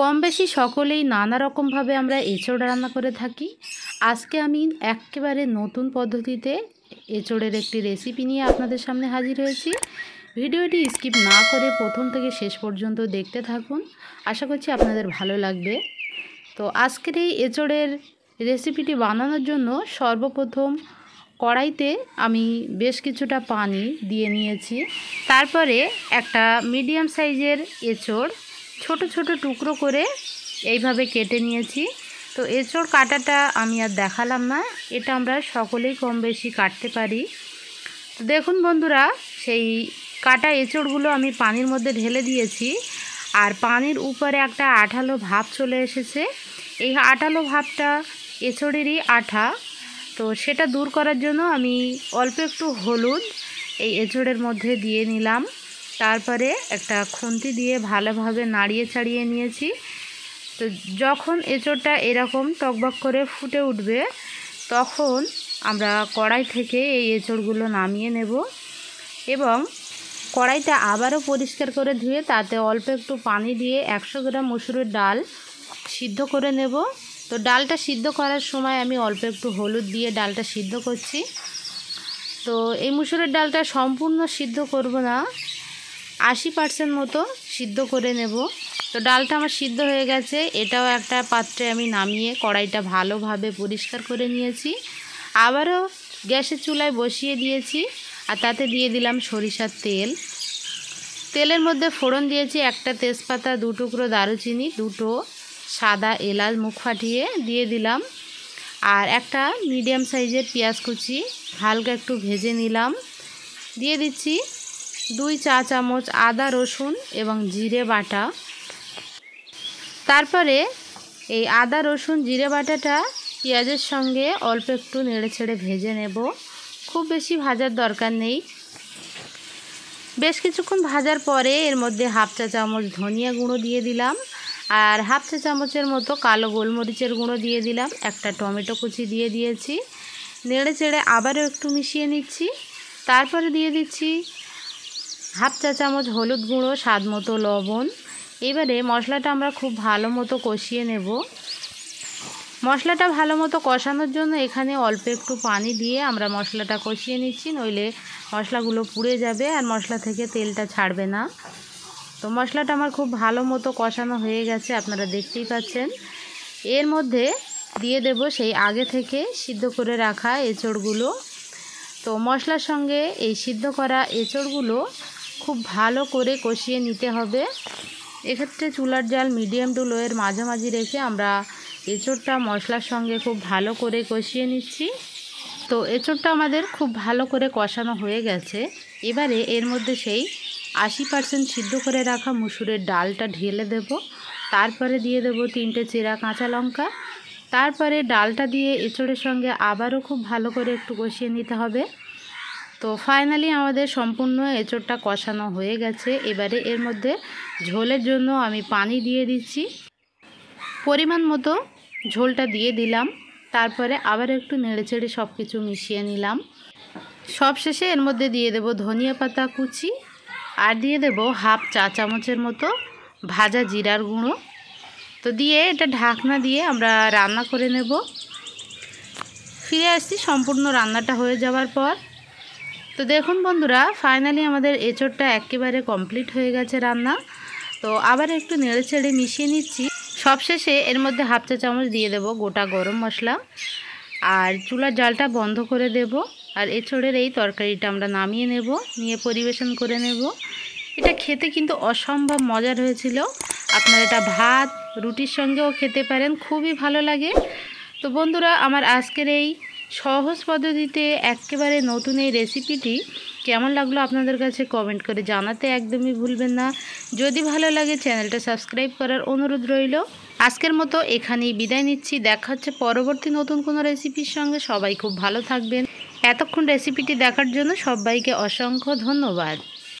কম বেশি সকলেই নানা রকমভাবে আমরা এঁচড় রান্না করে থাকি আজকে আমি একেবারে নতুন পদ্ধতিতে এঁচড়ের একটি রেসিপি নিয়ে আপনাদের সামনে হাজির হয়েছি ভিডিওটি স্কিপ না করে প্রথম থেকে শেষ পর্যন্ত দেখতে থাকুন আশা করছি আপনাদের ভালো লাগবে তো আজকের এই এঁচড়ের রেসিপিটি বানানোর জন্য সর্বপ্রথম কড়াইতে আমি বেশ কিছুটা পানি দিয়ে নিয়েছি তারপরে একটা মিডিয়াম সাইজের এঁচড় ছোট ছোট টুকরো করে এইভাবে কেটে নিয়েছি তো এঁচড় কাটাটা আমি আর দেখালাম না এটা আমরা সকলেই কম বেশি কাটতে পারি তো দেখুন বন্ধুরা সেই কাটা এঁচড়গুলো আমি পানির মধ্যে ঢেলে দিয়েছি আর পানির উপরে একটা আঠালো ভাব চলে এসেছে এই আঠালো ভাবটা এঁচড়েরই আঠা তো সেটা দূর করার জন্য আমি অল্প একটু হলুদ এই এঁচড়ের মধ্যে দিয়ে নিলাম তারপরে একটা খুন্তি দিয়ে ভালোভাবে নাড়িয়ে ছাড়িয়ে নিয়েছি তো যখন এঁচোড়টা এরকম টকবক করে ফুটে উঠবে তখন আমরা কড়াই থেকে এই এঁচোড়গুলো নামিয়ে নেব এবং কড়াইটা আবারও পরিষ্কার করে ধুয়ে তাতে অল্প একটু পানি দিয়ে একশো গ্রাম মসুরের ডাল সিদ্ধ করে নেব তো ডালটা সিদ্ধ করার সময় আমি অল্প একটু হলুদ দিয়ে ডালটা সিদ্ধ করছি তো এই মুসুরের ডালটা সম্পূর্ণ সিদ্ধ করব না আশি পার্সেন্ট মতো সিদ্ধ করে নেব তো ডালটা আমার সিদ্ধ হয়ে গেছে এটাও একটা পাত্রে আমি নামিয়ে কড়াইটা ভালোভাবে পরিষ্কার করে নিয়েছি আবারও গ্যাসের চুলায় বসিয়ে দিয়েছি আর তাতে দিয়ে দিলাম সরিষার তেল তেলের মধ্যে ফোড়ন দিয়েছি একটা তেজপাতা দু টুকরো দারুচিনি দুটো সাদা এলাচ মুখ ফাটিয়ে দিয়ে দিলাম আর একটা মিডিয়াম সাইজের পেঁয়াজ কুচি হালকা একটু ভেজে নিলাম দিয়ে দিচ্ছি দুই চা চামচ আদা রসুন এবং জিরে বাটা তারপরে এই আদা রসুন জিরে বাটাটা পেঁয়াজের সঙ্গে অল্প একটু নেড়ে ছেড়ে ভেজে নেব খুব বেশি ভাজার দরকার নেই বেশ কিছুক্ষণ ভাজার পরে এর মধ্যে হাফ চা চামচ ধনিয়া গুঁড়ো দিয়ে দিলাম আর হাফ চা চামচের মতো কালো গোলমরিচের গুঁড়ো দিয়ে দিলাম একটা টমেটো কুচি দিয়ে দিয়েছি নেড়ে চেড়ে আবারও একটু মিশিয়ে নিচ্ছি তারপরে দিয়ে দিচ্ছি হাফ চা চামচ হলুদ গুঁড়ো স্বাদ মতো লবণ এবারে মশলাটা আমরা খুব ভালো মতো কষিয়ে নেব মশলাটা ভালো মতো কষানোর জন্য এখানে অল্প একটু পানি দিয়ে আমরা মশলাটা কষিয়ে নিচ্ছি নইলে মশলাগুলো পুড়ে যাবে আর মশলা থেকে তেলটা ছাড়বে না তো মশলাটা আমার খুব ভালো মতো কষানো হয়ে গেছে আপনারা দেখতেই পাচ্ছেন এর মধ্যে দিয়ে দেব সেই আগে থেকে সিদ্ধ করে রাখা এঁচড়গুলো তো মশলার সঙ্গে এই সিদ্ধ করা এঁচড়গুলো খুব ভালো করে কষিয়ে নিতে হবে এক্ষেত্রে চুলার জাল মিডিয়াম টু লোয়ের মাঝামাঝি রেখে আমরা এঁচোড়টা মশলার সঙ্গে খুব ভালো করে কষিয়ে নিচ্ছি তো এঁচোড়টা আমাদের খুব ভালো করে কষানো হয়ে গেছে এবারে এর মধ্যে সেই আশি পারসেন্ট সিদ্ধ করে রাখা মুসুরের ডালটা ঢেলে দেব তারপরে দিয়ে দেব তিনটে চেরা কাঁচা লঙ্কা তারপরে ডালটা দিয়ে এঁচোড়ের সঙ্গে আবারও খুব ভালো করে একটু কষিয়ে নিতে হবে তো ফাইনালি আমাদের সম্পূর্ণ এঁচোড়টা কষানো হয়ে গেছে এবারে এর মধ্যে ঝোলের জন্য আমি পানি দিয়ে দিচ্ছি পরিমাণ মতো ঝোলটা দিয়ে দিলাম তারপরে আবার একটু নেড়েচেড়ে সব কিছু মিশিয়ে নিলাম সবশেষে এর মধ্যে দিয়ে দেব ধনিয়া পাতা কুচি আর দিয়ে দেব হাফ চা চামচের মতো ভাজা জিরার গুঁড়ো তো দিয়ে এটা ঢাকনা দিয়ে আমরা রান্না করে নেব ফিরে আসছি সম্পূর্ণ রান্নাটা হয়ে যাওয়ার পর তো দেখুন বন্ধুরা ফাইনালি আমাদের এঁচড়টা একেবারে কমপ্লিট হয়ে গেছে রান্না তো আবার একটু নেড়ে ছেড়ে মিশিয়ে নিচ্ছি সবশেষে এর মধ্যে হাফ চা চামচ দিয়ে দেব গোটা গরম মশলা আর চুলার জালটা বন্ধ করে দেব আর এছড়ের এই তরকারিটা আমরা নামিয়ে নেব নিয়ে পরিবেশন করে নেব এটা খেতে কিন্তু অসম্ভব মজার হয়েছিল আপনারা এটা ভাত রুটির সঙ্গেও খেতে পারেন খুবই ভালো লাগে তো বন্ধুরা আমার আজকের এই সহজ পদ্ধতিতে একেবারে নতুন এই রেসিপিটি কেমন লাগলো আপনাদের কাছে কমেন্ট করে জানাতে একদমই ভুলবেন না যদি ভালো লাগে চ্যানেলটা সাবস্ক্রাইব করার অনুরোধ রইল আজকের মতো এখানেই বিদায় নিচ্ছি দেখা হচ্ছে পরবর্তী নতুন কোনো রেসিপির সঙ্গে সবাই খুব ভালো থাকবেন এতক্ষণ রেসিপিটি দেখার জন্য সবাইকে অসংখ্য ধন্যবাদ